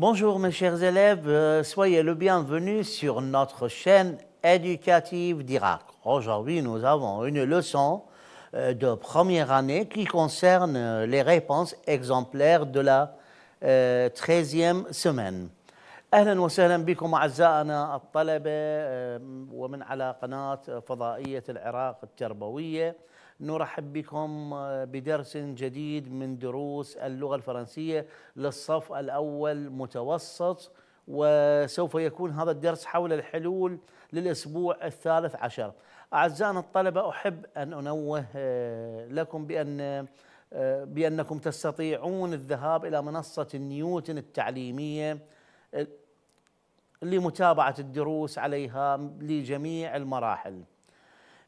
Bonjour mes chers élèves, euh, soyez le bienvenu sur notre chaîne éducative d'Irak. Aujourd'hui, nous avons une leçon euh, de première année qui concerne euh, les réponses exemplaires de la 13e semaine. نرحب بكم آه، بدرس جديد من دروس اللغة الفرنسية للصف الأول متوسط وسوف يكون هذا الدرس حول الحلول للأسبوع الثالث عشر أعزائنا الطلبة أحب أن أنوه آه، لكم بأن آه، بأنكم تستطيعون الذهاب إلى منصة نيوتن التعليمية لمتابعة الدروس عليها لجميع المراحل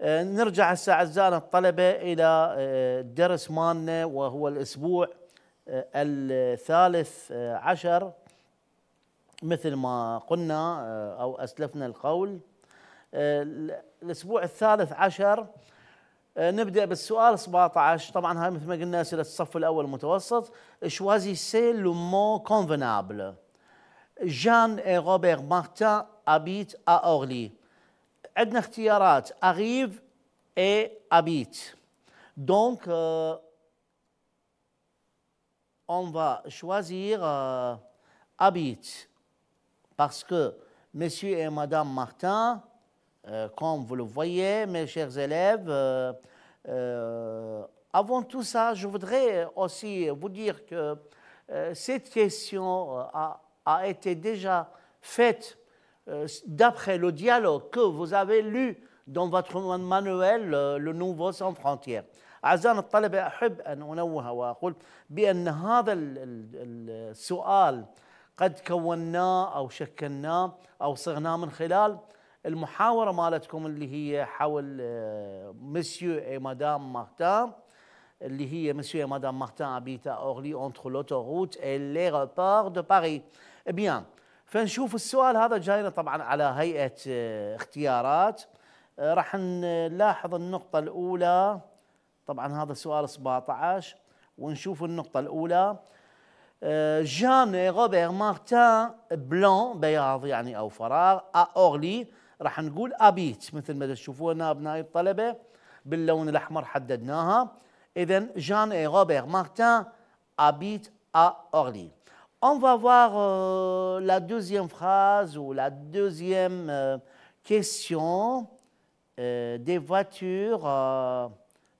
آه، نرجع الساعة الزانة الطلبه الى آه، الدرس مالنا وهو الاسبوع آه، الثالث عشر مثل ما قلنا او اسلفنا القول الاسبوع الثالث عشر نبدا بالسؤال 17 طبعا هاي مثل ما قلنا اسئله الصف الاول المتوسط شوازي سي لو مو كونفينابل جان روبرت مارتان ابيت ا اورلي عندنا arrive et habite. Donc, euh, on va choisir habite euh, parce que Monsieur et Madame Martin, euh, comme vous le voyez, mes chers élèves, avant tout ça, je voudrais aussi vous dire que cette question a été déjà faite euh, d'après le dialogue que vous avez lu dans votre manuel euh, le nouveau sans frontières. أعزائنا الطلبة أحب أن أنوه وأقول بأن هذا السؤال قد كوناه أو شكلناه صغناه من خلال مالتكم اللي هي حول de Paris. Eh bien, فنشوف السؤال هذا جاينا طبعا على هيئه آه، اختيارات آه، راح نلاحظ النقطه الاولى طبعا هذا سؤال 17 ونشوف النقطه الاولى جان روبير مارتان بلون بياض يعني او فراغ اورلي راح نقول ابيت مثل ما تشوفونها ابنائي الطلبه باللون الاحمر حددناها اذا جان روبير مارتان ابيت اورلي On va voir euh, la deuxième phrase ou la deuxième euh, question euh, des voitures.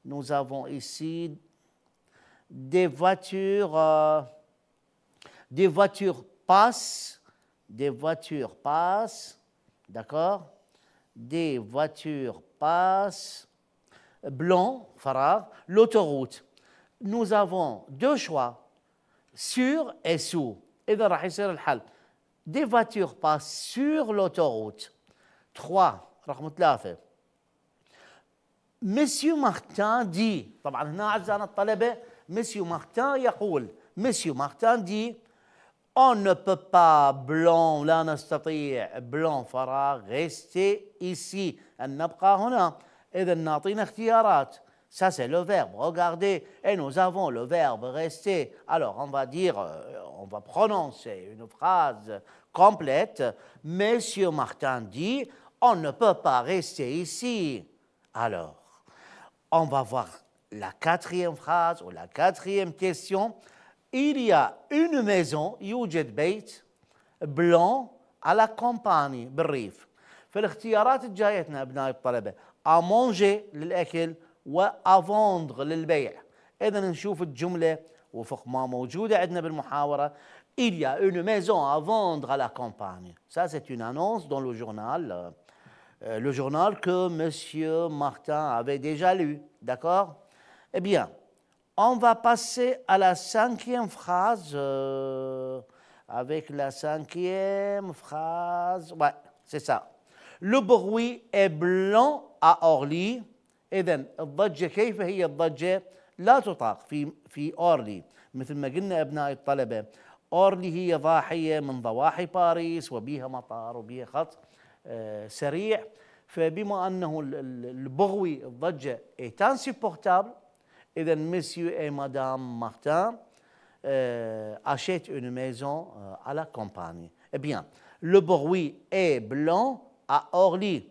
nous avons ici des voitures, des voitures passent, des voitures passent, d'accord Des voitures passent, blanc, Farah, l'autoroute. Nous avons deux choix سور اي سو إذا راح يصير الحل دي فاتور باس سور لوتوروت 3 رقم ثلاثة مسيو مارتان دي طبعا هنا أعزائنا الطلبة مسيو مارتان يقول مسيو مارتان دي اون ne peut pas blanc لا نستطيع بلون فراغ ريستي ايسي أن نبقى هنا إذا نعطينا اختيارات Ça, c'est le verbe Regardez, et nous avons le verbe rester. Alors, on va dire, euh, on va prononcer une phrase complète. Monsieur Martin dit, on ne peut pas rester ici. Alors, on va voir la quatrième phrase ou la quatrième question. Il y a une maison, Yujet Beit, blanc à la campagne, brief à manger à للبيع il y a une maison à vendre à la campagne ça c'est une annonce dans le journal euh, euh, le journal que monsieur Martin avait déjà lu d'accord eh bien on va passer à la cinquième phrase euh, avec la cinquième phrase ouais c'est ça le bruit est blanc à Orly اذا الضجه كيف هي الضجه؟ لا تطاق في في اورلي مثل ما قلنا ابناء الطلبه اورلي هي ضاحيه من ضواحي باريس وبيها مطار وبيها خط آه، سريع فبما انه البغوي الضجه ايتان سيبورتابل اذا مسيو اي مدام مارتان اشيت اون ميزون على كومباني بيان لو بغوي اي بلون ا اورلي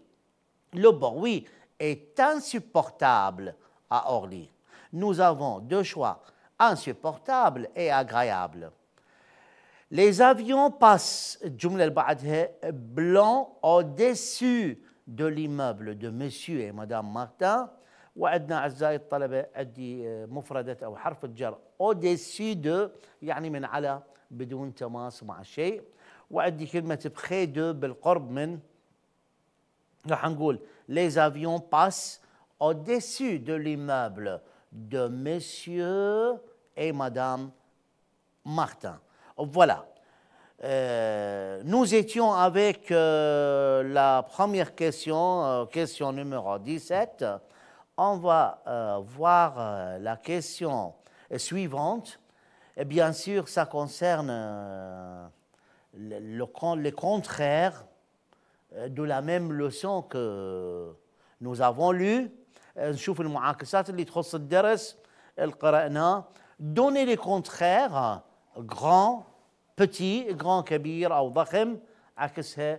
لو بغوي est insupportable à Orly. Nous avons deux choix, insupportable et agréable. Les avions passent, blanc au-dessus de l'immeuble de monsieur et madame Martin. وعندنا اعزائي الطلبه عندي مفردة او حرف الجر او ديسي دو يعني من على بدون تماس مع شيء وعندي كلمه بخيدو بالقرب من les avions passent au-dessus de l'immeuble de monsieur et madame Martin. Voilà. Euh, nous étions avec euh, la première question, euh, question numéro 17. On va voir la question suivante. Et bien sûr, ça concerne le contraire euh, de la même leçon que nous avons lu, le euh, donner le contraire, grand, petit, grand, kabir, ou vachem, à euh,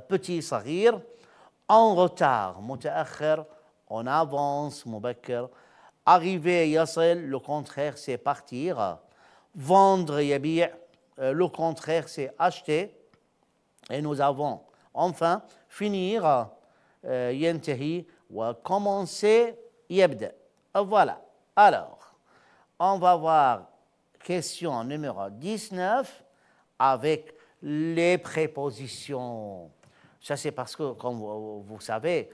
petit, sahir, en retard, en avance, arriver, le contraire, c'est partir, vendre, le contraire, c'est acheter, et nous avons. Enfin, finir euh, ou « commencer yebda. Voilà. Alors, on va voir question numéro 19 avec les prépositions. Ça, c'est parce que, comme vous, vous savez,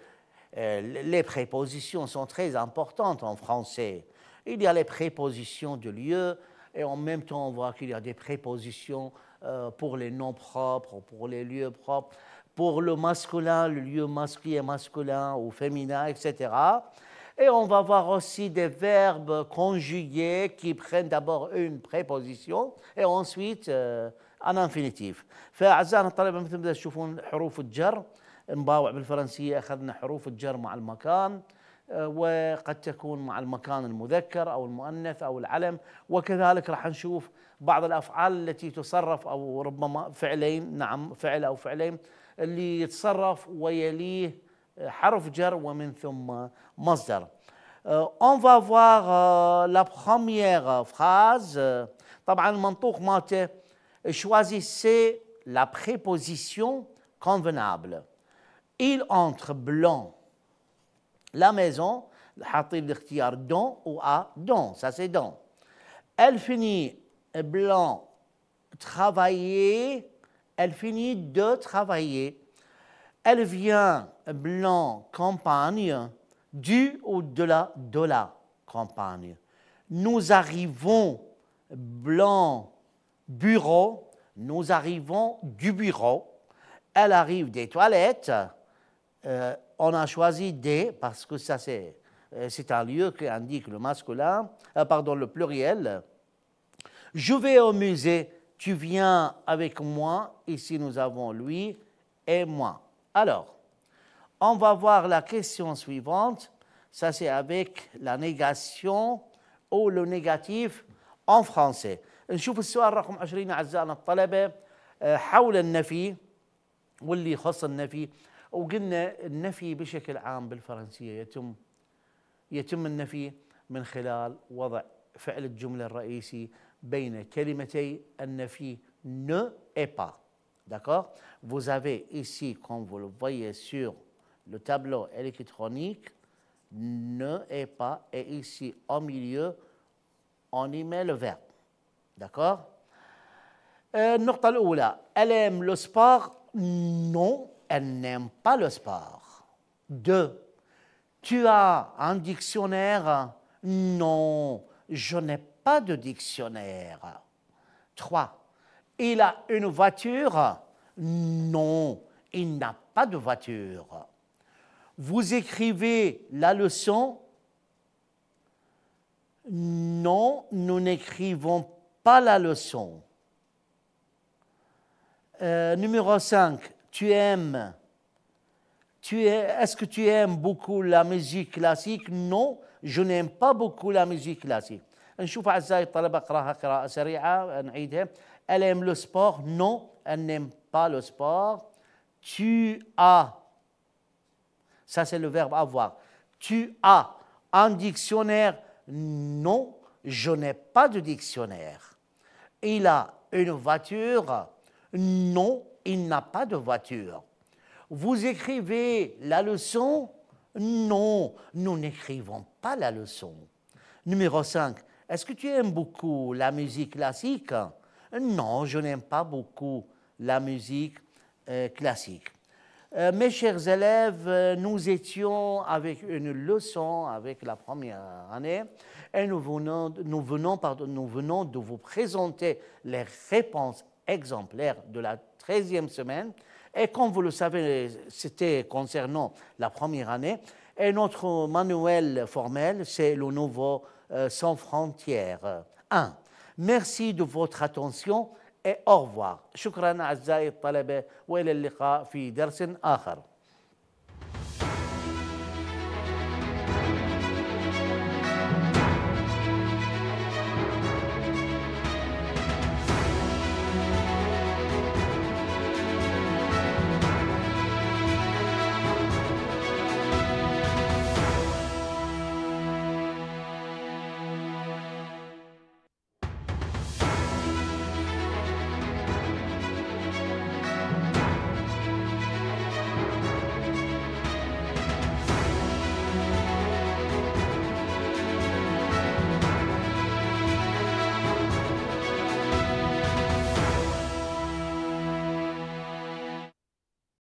euh, les prépositions sont très importantes en français. Il y a les prépositions de lieu et en même temps, on voit qu'il y a des prépositions euh, pour les noms propres, pour les lieux propres. pour le masculin, le lieu masculin et masculin ou féminin, etc. Et on va voir aussi des verbes conjugués qui prennent d'abord une préposition et ensuite euh, un infinitif. فأعزائنا الطلبة مثل ما تشوفون حروف الجر نباوع بالفرنسية أخذنا حروف الجر مع المكان وقد تكون مع المكان المذكر أو المؤنث أو العلم وكذلك راح نشوف بعض الأفعال التي تصرف أو ربما فعلين نعم فعل أو فعلين On va voir la première phrase. choisissez la préposition convenable. Il entre blanc. La maison, حاطين الاختيار dans ou à dans, ça c'est dans. Elle finit blanc travailler elle finit de travailler. Elle vient blanc campagne, du au-delà de la campagne. Nous arrivons blanc bureau, nous arrivons du bureau. Elle arrive des toilettes. Euh, on a choisi des parce que ça c'est euh, c'est un lieu qui indique le masculin, euh, pardon le pluriel. Je vais au musée tu viens avec moi. Ici, nous avons lui et moi. Alors, on va voir la question suivante. Ça, c'est avec la négation ou le négatif en français. نشوف السؤال رقم 20 أعزائنا الطلبه حول النفي واللي يخص النفي وقلنا النفي بشكل عام بالفرنسيه يتم يتم النفي من خلال وضع فعل الجمله الرئيسي بين كلمتي النفي ne et pas. D'accord Vous avez ici, comme vous le voyez sur le tableau électronique, ne est pas, et ici au milieu, on y met le verbe. D'accord euh, elle aime le sport Non, elle n'aime pas le sport. Deux, tu as un dictionnaire Non, je n'ai pas pas de dictionnaire. 3. Il a une voiture Non, il n'a pas de voiture. Vous écrivez la leçon Non, nous n'écrivons pas la leçon. Euh, numéro 5. Tu aimes est-ce que tu aimes beaucoup la musique classique Non, je n'aime pas beaucoup la musique classique. Elle aime le sport Non, elle n'aime pas le sport. Tu as. Ça, c'est le verbe avoir. Tu as un dictionnaire Non, je n'ai pas de dictionnaire. Il a une voiture Non, il n'a pas de voiture. Vous écrivez la leçon Non, nous n'écrivons pas la leçon. Numéro 5, est-ce que tu aimes beaucoup la musique classique Non, je n'aime pas beaucoup la musique euh, classique. Euh, mes chers élèves, euh, nous étions avec une leçon avec la première année et nous venons, nous venons, pardon, nous venons de vous présenter les réponses exemplaires de la 13e semaine. Et comme vous le savez, c'était concernant la première année. Et notre manuel formel, c'est le nouveau euh, sans frontières. 1. Merci de votre attention et au revoir. شكرا اعزائي الطلبة والى اللقاء في درس آخر.